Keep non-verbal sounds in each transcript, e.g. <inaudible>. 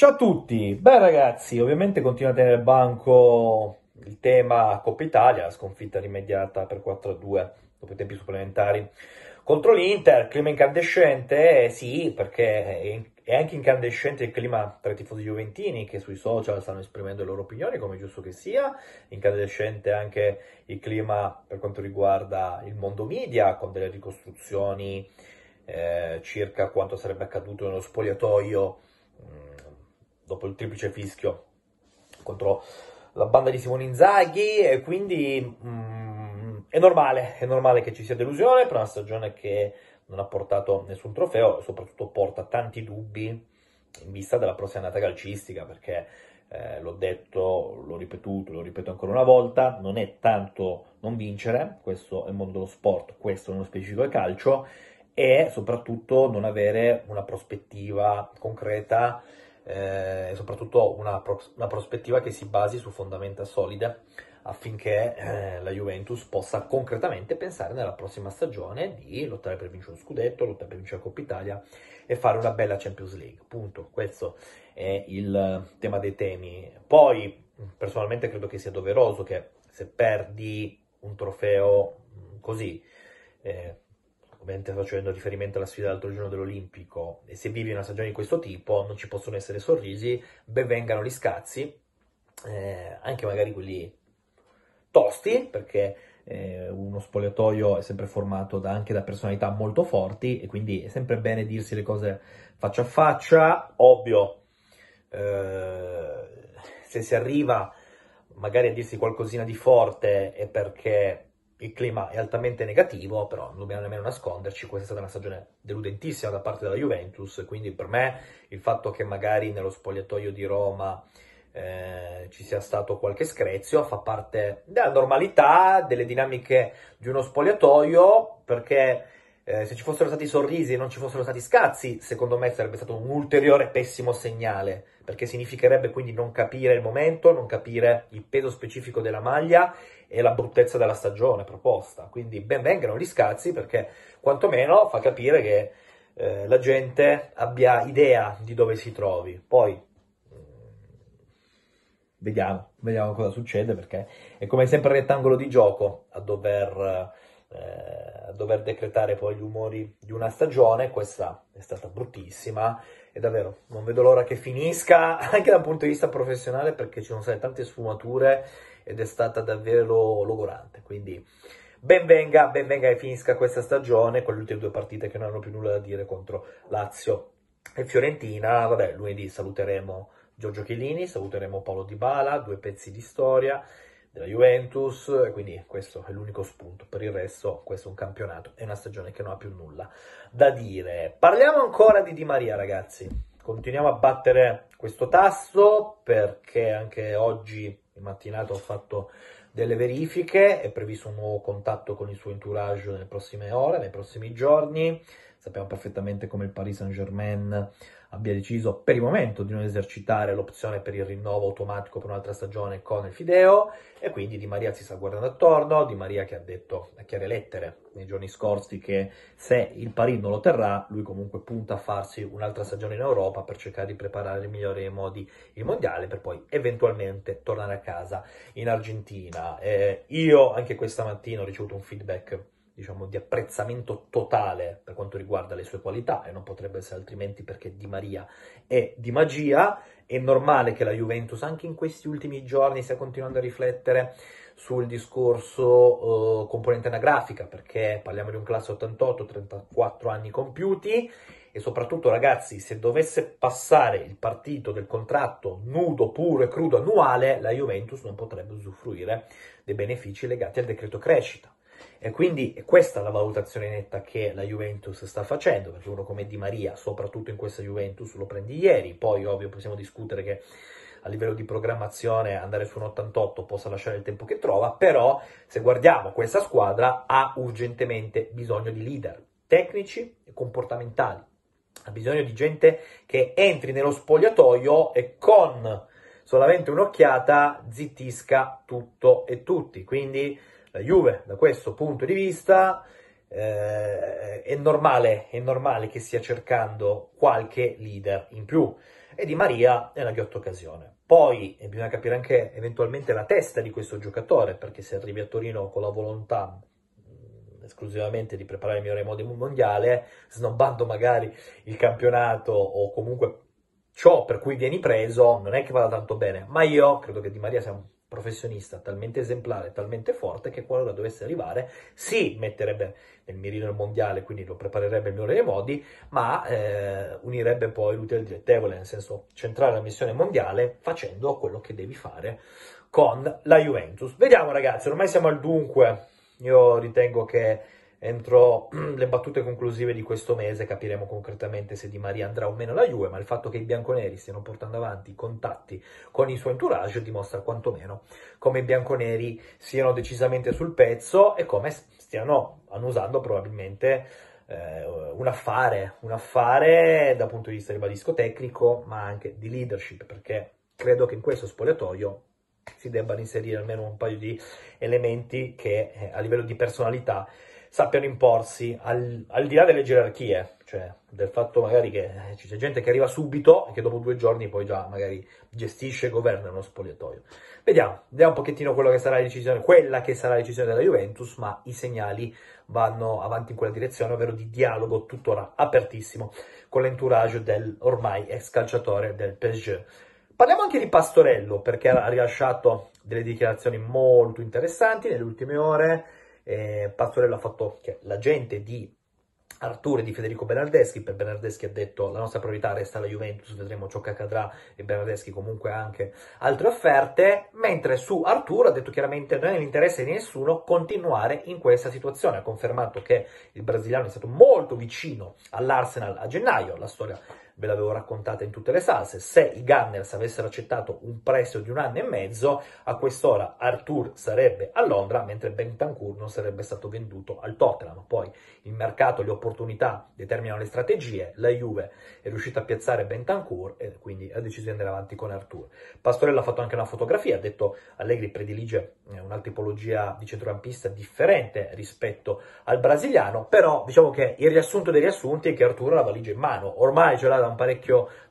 Ciao a tutti, beh ragazzi, ovviamente continua a tenere il banco il tema Coppa Italia, la sconfitta rimediata per 4-2 dopo i tempi supplementari contro l'Inter, clima incandescente, eh, sì, perché è anche incandescente il clima tra i tifosi giuventini che sui social stanno esprimendo le loro opinioni, come è giusto che sia, incandescente anche il clima per quanto riguarda il mondo media, con delle ricostruzioni eh, circa quanto sarebbe accaduto nello spogliatoio mm, dopo il triplice fischio contro la banda di Simone Inzaghi e quindi mh, mm, è, normale, è normale che ci sia delusione per una stagione che non ha portato nessun trofeo e soprattutto porta tanti dubbi in vista della prossima annata calcistica perché eh, l'ho detto, l'ho ripetuto, lo ripeto ancora una volta, non è tanto non vincere, questo è il mondo dello sport, questo nello specifico è calcio e soprattutto non avere una prospettiva concreta eh, e soprattutto una, pros- una, prospettiva che si basi su fondamenta solide affinché eh, la Juventus possa concretamente pensare nella prossima stagione di lottare per vincere lo scudetto, lottare per vincere la Coppa Italia e fare una bella Champions League. Punto. Questo è il tema dei temi. Poi, personalmente, credo che sia doveroso che se perdi un trofeo mm, così, eh, ovviamente facendo riferimento alla sfida dell'altro giorno dell'Olimpico, e se vivi una stagione di questo tipo non ci possono essere sorrisi, ben vengano gli scazzi, eh, anche magari quelli tosti, perché eh, uno spogliatoio è sempre formato da, anche da personalità molto forti e quindi è sempre bene dirsi le cose faccia a faccia, ovvio, eh, se si arriva magari a dirsi qualcosina di forte è perché il clima è altamente negativo, però non dobbiamo nemmeno nasconderci, questa è stata una stagione deludentissima da parte della Juventus, quindi per me il fatto che magari nello spogliatoio di Roma eh, ci sia stato qualche screzio fa parte della normalità, delle dinamiche di uno spogliatoio, perché eh, se ci fossero stati sorrisi e non ci fossero stati scazzi, secondo me sarebbe stato un ulteriore pessimo segnale, perché significherebbe quindi non capire il momento, non capire il peso specifico della maglia e la bruttezza della stagione proposta. Quindi ben vengano gli scazzi perché quantomeno fa capire che eh, la gente abbia idea di dove si trovi. Poi mm, vediamo, vediamo cosa succede perché è come sempre il rettangolo di gioco a dover eh, dover decretare poi gli umori di una stagione, questa è stata bruttissima e davvero non vedo l'ora che finisca <laughs> anche dal punto di vista professionale perché ci sono state tante sfumature ed è stata davvero logorante, quindi benvenga, benvenga e finisca questa stagione con le ultime due partite che non hanno più nulla da dire contro Lazio e Fiorentina, vabbè lunedì saluteremo Giorgio Chilini, saluteremo Paolo Di Bala, due pezzi di storia della Juventus, quindi questo è l'unico spunto. Per il resto questo è un campionato e una stagione che non ha più nulla da dire. Parliamo ancora di Di Maria, ragazzi. Continuiamo a battere questo tasso perché anche oggi in mattinata ho fatto delle verifiche, è previsto un nuovo contatto con il suo entourage nelle prossime ore, nei prossimi giorni sappiamo perfettamente come il Paris Saint-Germain abbia deciso per il momento di non esercitare l'opzione per il rinnovo automatico per un'altra stagione con il Fideo e quindi Di Maria si sta guardando attorno, Di Maria che ha detto a chiare lettere nei giorni scorsi che se il Paris non lo terrà, lui comunque punta a farsi un'altra stagione in Europa per cercare di preparare in migliori modi il mondiale per poi eventualmente tornare a casa in Argentina. Eh, io anche questa mattina ho ricevuto un feedback diciamo, di apprezzamento totale per quanto riguarda le sue qualità, e non potrebbe essere altrimenti perché Di Maria è di magia. È normale che la Juventus anche in questi ultimi giorni stia continuando a riflettere sul discorso uh, componente anagrafica, perché parliamo di un classe 88, 34 anni compiuti, e soprattutto ragazzi, se dovesse passare il partito del contratto nudo, puro e crudo annuale, la Juventus non potrebbe usufruire dei benefici legati al decreto crescita e quindi questa è la valutazione netta che la Juventus sta facendo, perché uno come Di Maria, soprattutto in questa Juventus, lo prendi ieri, poi ovvio possiamo discutere che a livello di programmazione andare su un 88 possa lasciare il tempo che trova, però se guardiamo questa squadra ha urgentemente bisogno di leader tecnici e comportamentali, ha bisogno di gente che entri nello spogliatoio e con solamente un'occhiata zittisca tutto e tutti, quindi la Juve da questo punto di vista eh, è, normale, è normale che stia cercando qualche leader in più e Di Maria è una ghiotta occasione. Poi bisogna capire anche eventualmente la testa di questo giocatore, perché se arrivi a Torino con la volontà mm, esclusivamente di preparare il migliore modo mondiale, snobbando magari il campionato o comunque ciò per cui vieni preso, non è che vada tanto bene. Ma io credo che Di Maria sia un professionista talmente esemplare, talmente forte che qualora dovesse arrivare si metterebbe nel mirino il mondiale, quindi lo preparerebbe in migliore dei modi, ma eh, unirebbe poi l'utile direttevole, nel senso centrare la missione mondiale facendo quello che devi fare con la Juventus. Vediamo ragazzi, ormai siamo al dunque, io ritengo che entro <clears throat> le battute conclusive di questo mese capiremo concretamente se Di Maria andrà o meno alla Juve, ma il fatto che i bianconeri stiano portando avanti i contatti con il suo entourage dimostra quantomeno come i bianconeri siano decisamente sul pezzo e come stiano annusando probabilmente eh, un affare, un affare dal punto di vista, ribadisco, tecnico, ma anche di leadership, perché credo che in questo spogliatoio si debbano inserire almeno un paio di elementi che eh, a livello di personalità sappiano imporsi al, al, di là delle gerarchie, cioè del fatto magari che c'è gente che arriva subito e che dopo due giorni poi già magari gestisce e governa uno spogliatoio. Vediamo, vediamo un pochettino quello che sarà la decisione, quella che sarà la decisione della Juventus, ma i segnali vanno avanti in quella direzione, ovvero di dialogo tuttora apertissimo con l'entourage del ormai ex calciatore del PSG. Parliamo anche di Pastorello, perché ha rilasciato delle dichiarazioni molto interessanti nelle ultime ore, eh, Pazzarello ha fatto che la gente di Arturo di Federico Bernardeschi, per Bernardeschi ha detto la nostra priorità resta la Juventus, vedremo ciò che accadrà e Bernardeschi comunque ha anche altre offerte, mentre su Arturo ha detto chiaramente non è nell'interesse di nessuno continuare in questa situazione, ha confermato che il brasiliano è stato molto vicino all'Arsenal a gennaio, la storia ve l'avevo raccontata in tutte le salse, se i Gunners avessero accettato un prestito di un anno e mezzo, a quest'ora Artur sarebbe a Londra, mentre Bentancur non sarebbe stato venduto al Tottenham, poi il mercato le opportunità opportunità determinano le strategie, la Juve è riuscita a piazzare Bentancur e quindi ha deciso di andare avanti con Artur. Pastorella ha fatto anche una fotografia, ha detto Allegri predilige eh, una tipologia di centrocampista differente rispetto al brasiliano, però diciamo che il riassunto dei riassunti è che Artur ha la valigia in mano, ormai ce l'ha da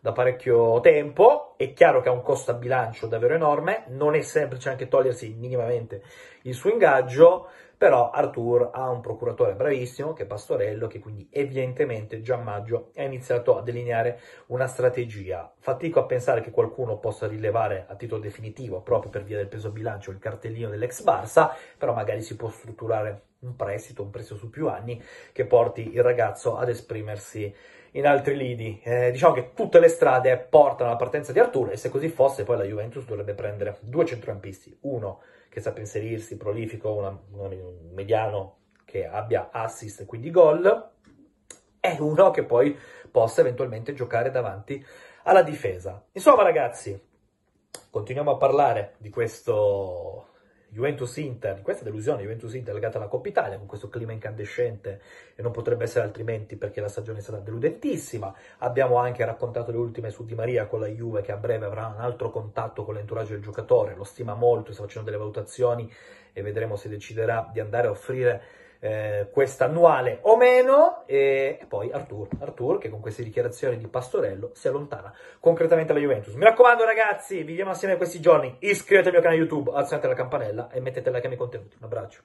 da parecchio tempo, è chiaro che ha un costo a bilancio davvero enorme, non è semplice anche togliersi minimamente il suo ingaggio, però Arthur ha un procuratore bravissimo che è Pastorello, che quindi evidentemente già a maggio ha iniziato a delineare una strategia. Fatico a pensare che qualcuno possa rilevare a titolo definitivo, proprio per via del peso bilancio, il cartellino dell'ex Barça, però magari si può strutturare un prestito, un prestito su più anni, che porti il ragazzo ad esprimersi in altri lidi. Eh, diciamo che tutte le strade portano alla partenza di Arturo e se così fosse poi la Juventus dovrebbe prendere due centrocampisti, uno che sappia inserirsi, prolifico, una, un mediano che abbia assist, e quindi gol, e uno che poi possa eventualmente giocare davanti alla difesa. Insomma ragazzi, continuiamo a parlare di questo Juventus-Inter, di questa delusione Juventus-Inter legata alla Coppa Italia, con questo clima incandescente e non potrebbe essere altrimenti perché la stagione è stata deludentissima. Abbiamo anche raccontato le ultime su Di Maria con la Juve che a breve avrà un altro contatto con l'entourage del giocatore, lo stima molto, sta facendo delle valutazioni e vedremo se deciderà di andare a offrire eh, questa annuale o meno, e, e poi Artur, Artur che con queste dichiarazioni di Pastorello si allontana concretamente alla Juventus. Mi raccomando ragazzi, viviamo vediamo assieme questi giorni, iscrivetevi al mio canale YouTube, alzate la campanella e mettete like ai miei contenuti. Un abbraccio.